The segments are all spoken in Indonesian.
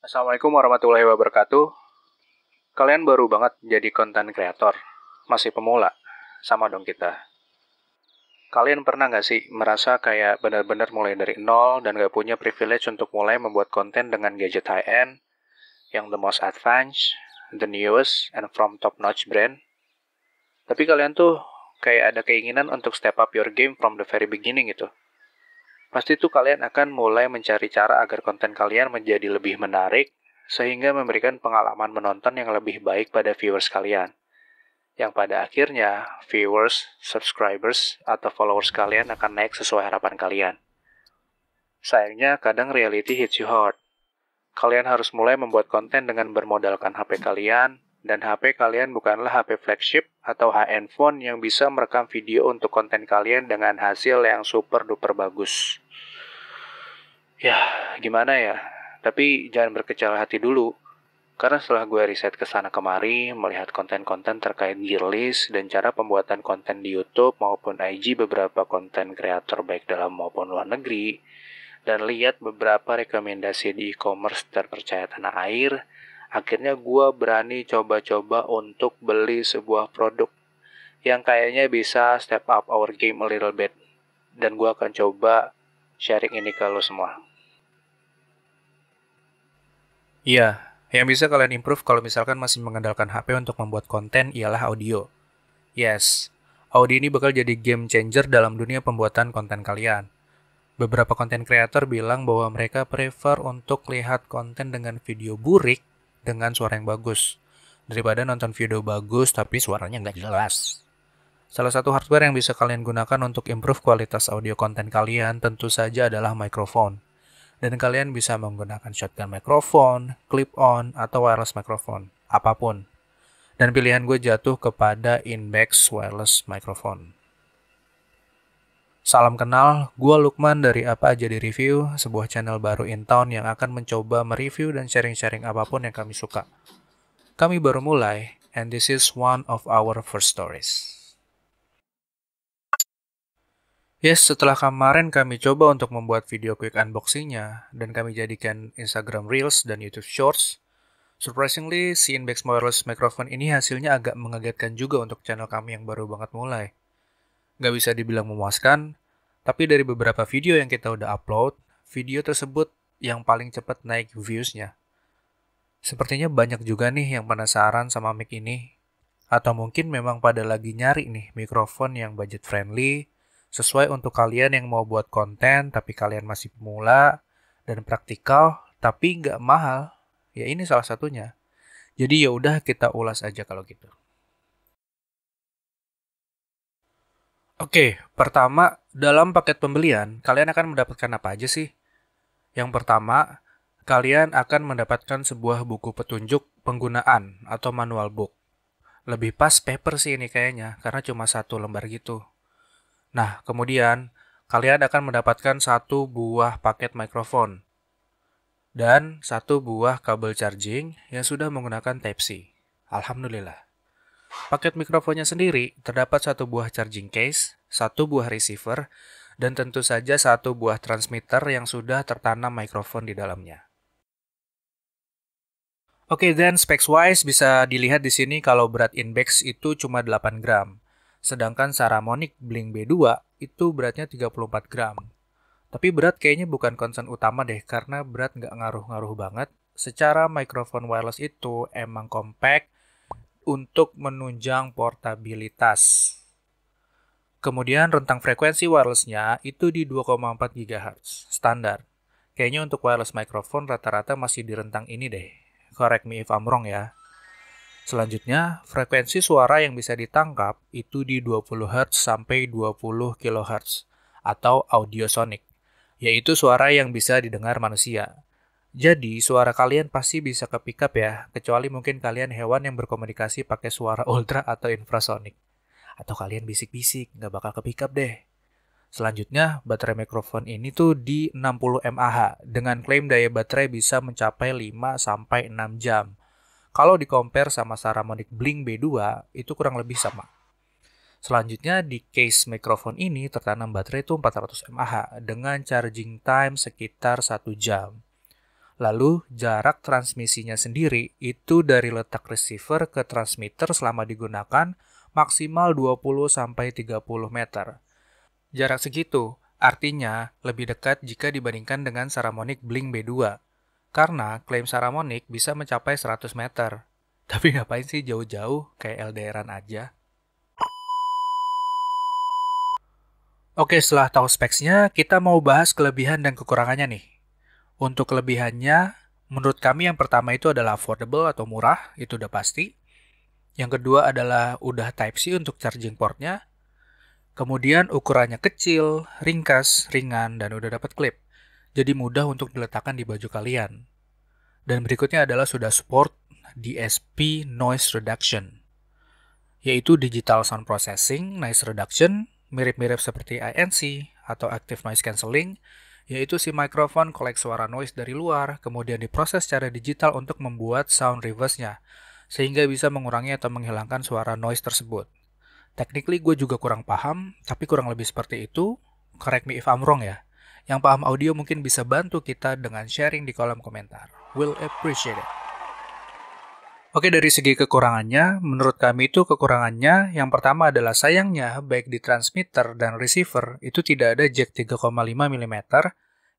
Assalamualaikum warahmatullahi wabarakatuh. Kalian baru banget jadi konten kreator, masih pemula, sama dong kita. Kalian pernah nggak sih merasa kayak benar-benar mulai dari nol dan nggak punya privilege untuk mulai membuat konten dengan gadget high-end, yang the most advanced, the newest, and from top-notch brand? Tapi kalian tuh kayak ada keinginan untuk step up your game from the very beginning gitu. Pasti itu kalian akan mulai mencari cara agar konten kalian menjadi lebih menarik sehingga memberikan pengalaman menonton yang lebih baik pada viewers kalian. Yang pada akhirnya, viewers, subscribers, atau followers kalian akan naik sesuai harapan kalian. Sayangnya, kadang reality hits you hard. Kalian harus mulai membuat konten dengan bermodalkan HP kalian, dan HP kalian bukanlah HP flagship atau handphone yang bisa merekam video untuk konten kalian dengan hasil yang super duper bagus. Ya, gimana ya? Tapi jangan berkecil hati dulu. Karena setelah gue riset ke sana kemari, melihat konten-konten terkait gear list dan cara pembuatan konten di YouTube maupun IG beberapa konten kreator baik dalam maupun luar negeri, dan lihat beberapa rekomendasi di e-commerce terpercaya tanah air, akhirnya gue berani coba-coba untuk beli sebuah produk yang kayaknya bisa step up our game a little bit. Dan gue akan coba sharing ini ke lo semua. Iya, yang bisa kalian improve kalau misalkan masih mengandalkan HP untuk membuat konten ialah audio. Yes, audio ini bakal jadi game changer dalam dunia pembuatan konten kalian. Beberapa konten kreator bilang bahwa mereka prefer untuk lihat konten dengan video burik dengan suara yang bagus daripada nonton video bagus tapi suaranya nggak jelas. Salah satu hardware yang bisa kalian gunakan untuk improve kualitas audio konten kalian tentu saja adalah microphone. Dan kalian bisa menggunakan shotgun microphone, clip-on, atau wireless microphone, apapun. Dan pilihan gue jatuh kepada Inbex wireless microphone. Salam kenal, gue Lukman dari Apa Aja Di Review, sebuah channel baru in town yang akan mencoba mereview dan sharing-sharing apapun yang kami suka. Kami baru mulai, and this is one of our first stories. Yes, setelah kemarin kami coba untuk membuat video quick unboxingnya, dan kami jadikan Instagram Reels dan YouTube Shorts, Surprisingly, si Inbex Wireless Microphone ini hasilnya agak mengagetkan juga untuk channel kami yang baru banget mulai nggak bisa dibilang memuaskan, tapi dari beberapa video yang kita udah upload, video tersebut yang paling cepat naik viewsnya. Sepertinya banyak juga nih yang penasaran sama mic ini. Atau mungkin memang pada lagi nyari nih mikrofon yang budget friendly, sesuai untuk kalian yang mau buat konten tapi kalian masih pemula dan praktikal tapi nggak mahal. Ya ini salah satunya. Jadi ya udah kita ulas aja kalau gitu. Oke, pertama dalam paket pembelian kalian akan mendapatkan apa aja sih? Yang pertama, kalian akan mendapatkan sebuah buku petunjuk penggunaan atau manual book. Lebih pas paper sih ini kayaknya karena cuma satu lembar gitu. Nah, kemudian kalian akan mendapatkan satu buah paket mikrofon dan satu buah kabel charging yang sudah menggunakan Type-C. Alhamdulillah. Paket mikrofonnya sendiri terdapat satu buah charging case, satu buah receiver, dan tentu saja satu buah transmitter yang sudah tertanam mikrofon di dalamnya. Oke, okay, dan specs wise bisa dilihat di sini kalau berat inbox itu cuma 8 gram, sedangkan Saramonic Bling B2 itu beratnya 34 gram. Tapi berat kayaknya bukan concern utama deh karena berat nggak ngaruh-ngaruh banget. Secara mikrofon wireless itu emang compact, untuk menunjang portabilitas. Kemudian rentang frekuensi wirelessnya itu di 2,4 GHz, standar. Kayaknya untuk wireless microphone rata-rata masih di rentang ini deh. Correct me if I'm wrong ya. Selanjutnya, frekuensi suara yang bisa ditangkap itu di 20 Hz sampai 20 kHz atau audio sonic, yaitu suara yang bisa didengar manusia. Jadi suara kalian pasti bisa ke pick ya, kecuali mungkin kalian hewan yang berkomunikasi pakai suara ultra atau infrasonik. Atau kalian bisik-bisik, nggak bakal ke pick deh. Selanjutnya, baterai mikrofon ini tuh di 60 mAh dengan klaim daya baterai bisa mencapai 5 6 jam. Kalau di compare sama Saramonic Blink B2, itu kurang lebih sama. Selanjutnya di case mikrofon ini tertanam baterai itu 400 mAh dengan charging time sekitar 1 jam. Lalu jarak transmisinya sendiri itu dari letak receiver ke transmitter selama digunakan maksimal 20-30 meter. Jarak segitu artinya lebih dekat jika dibandingkan dengan Saramonic Blink B2, karena klaim Saramonic bisa mencapai 100 meter. Tapi ngapain sih jauh-jauh kayak LDRan aja? Oke, setelah tahu speksnya, kita mau bahas kelebihan dan kekurangannya nih. Untuk kelebihannya, menurut kami yang pertama itu adalah affordable atau murah, itu udah pasti. Yang kedua adalah udah Type-C untuk charging portnya. Kemudian ukurannya kecil, ringkas, ringan, dan udah dapat klip. Jadi mudah untuk diletakkan di baju kalian. Dan berikutnya adalah sudah support DSP Noise Reduction, yaitu Digital Sound Processing Noise Reduction, mirip-mirip seperti ANC atau Active Noise Cancelling, yaitu si mikrofon kolek suara noise dari luar, kemudian diproses secara digital untuk membuat sound reverse-nya, sehingga bisa mengurangi atau menghilangkan suara noise tersebut. Technically gue juga kurang paham, tapi kurang lebih seperti itu. Correct me if I'm wrong ya. Yang paham audio mungkin bisa bantu kita dengan sharing di kolom komentar. Will appreciate it. Oke, dari segi kekurangannya, menurut kami itu kekurangannya yang pertama adalah sayangnya baik di transmitter dan receiver itu tidak ada jack 3,5 mm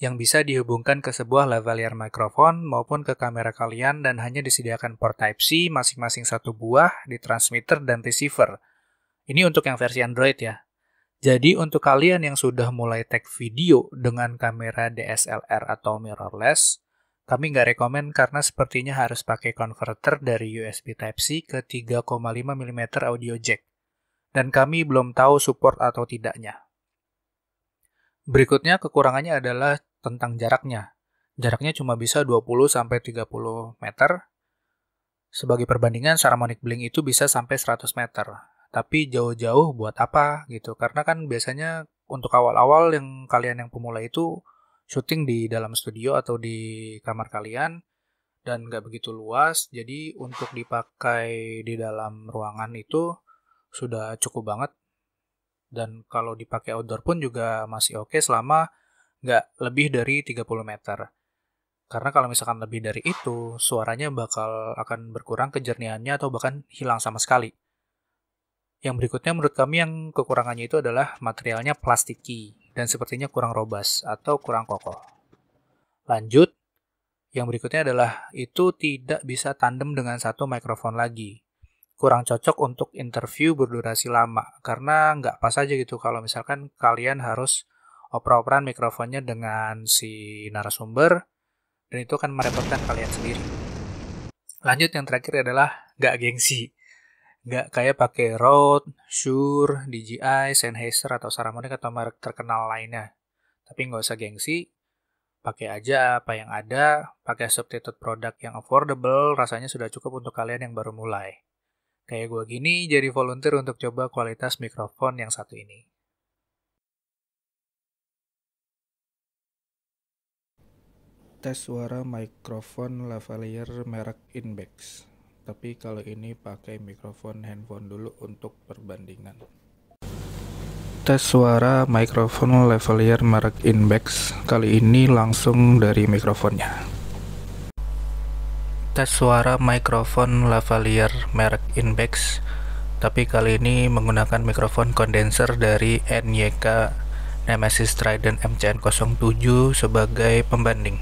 yang bisa dihubungkan ke sebuah lavalier mikrofon maupun ke kamera kalian dan hanya disediakan port Type-C masing-masing satu buah di transmitter dan receiver. Ini untuk yang versi Android ya. Jadi untuk kalian yang sudah mulai take video dengan kamera DSLR atau mirrorless, kami nggak rekomen karena sepertinya harus pakai converter dari USB Type-C ke 3,5 mm audio jack. Dan kami belum tahu support atau tidaknya. Berikutnya kekurangannya adalah tentang jaraknya. Jaraknya cuma bisa 20-30 meter. Sebagai perbandingan, Saramonic Blink itu bisa sampai 100 meter. Tapi jauh-jauh buat apa gitu? Karena kan biasanya untuk awal-awal yang kalian yang pemula itu syuting di dalam studio atau di kamar kalian dan nggak begitu luas jadi untuk dipakai di dalam ruangan itu sudah cukup banget dan kalau dipakai outdoor pun juga masih oke okay selama nggak lebih dari 30 meter karena kalau misalkan lebih dari itu suaranya bakal akan berkurang kejernihannya atau bahkan hilang sama sekali yang berikutnya menurut kami yang kekurangannya itu adalah materialnya plastiki dan sepertinya kurang robas atau kurang kokoh. Lanjut, yang berikutnya adalah itu tidak bisa tandem dengan satu mikrofon lagi. Kurang cocok untuk interview berdurasi lama, karena nggak pas aja gitu kalau misalkan kalian harus oper-operan mikrofonnya dengan si narasumber, dan itu akan merepotkan kalian sendiri. Lanjut yang terakhir adalah nggak gengsi nggak kayak pakai Rode, Shure, DJI, Sennheiser atau Saramonic atau merek terkenal lainnya. Tapi nggak usah gengsi, pakai aja apa yang ada, pakai substitute produk yang affordable, rasanya sudah cukup untuk kalian yang baru mulai. Kayak gue gini, jadi volunteer untuk coba kualitas mikrofon yang satu ini. Tes suara mikrofon lavalier merek Inbex tapi kalau ini pakai mikrofon handphone dulu untuk perbandingan tes suara mikrofon lavalier merek Inbex kali ini langsung dari mikrofonnya tes suara mikrofon lavalier merek Inbex tapi kali ini menggunakan mikrofon kondenser dari NYK Nemesis Trident MCN07 sebagai pembanding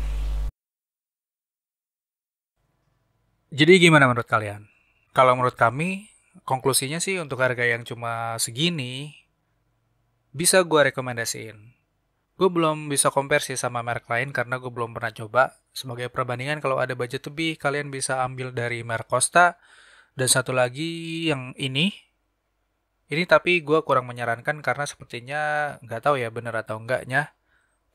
Jadi gimana menurut kalian? Kalau menurut kami, konklusinya sih untuk harga yang cuma segini, bisa gue rekomendasiin. Gue belum bisa compare sih sama merek lain karena gue belum pernah coba. Sebagai perbandingan, kalau ada budget lebih, kalian bisa ambil dari merek Costa. Dan satu lagi yang ini, ini tapi gue kurang menyarankan karena sepertinya nggak tahu ya bener atau enggaknya.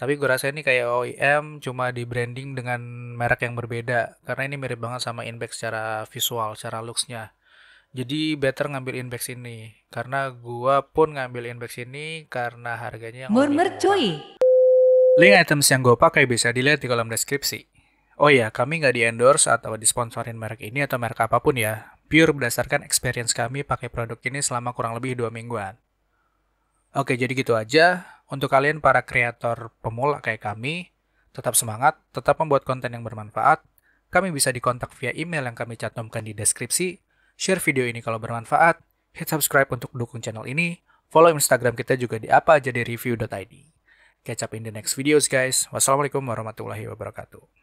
Tapi gue rasa ini kayak OEM cuma di branding dengan merek yang berbeda karena ini mirip banget sama Inbex secara visual, secara looksnya. Jadi better ngambil Inbex ini karena gue pun ngambil Inbex ini karena harganya yang Murmur cuy. Link items yang gue pakai bisa dilihat di kolom deskripsi. Oh iya, kami nggak di endorse atau disponsorin merek ini atau merek apapun ya. Pure berdasarkan experience kami pakai produk ini selama kurang lebih dua mingguan. Oke, jadi gitu aja. Untuk kalian para kreator pemula kayak kami, tetap semangat, tetap membuat konten yang bermanfaat. Kami bisa dikontak via email yang kami cantumkan di deskripsi. Share video ini kalau bermanfaat. Hit subscribe untuk dukung channel ini. Follow Instagram kita juga di apa aja di review.id. Catch up in the next videos guys. Wassalamualaikum warahmatullahi wabarakatuh.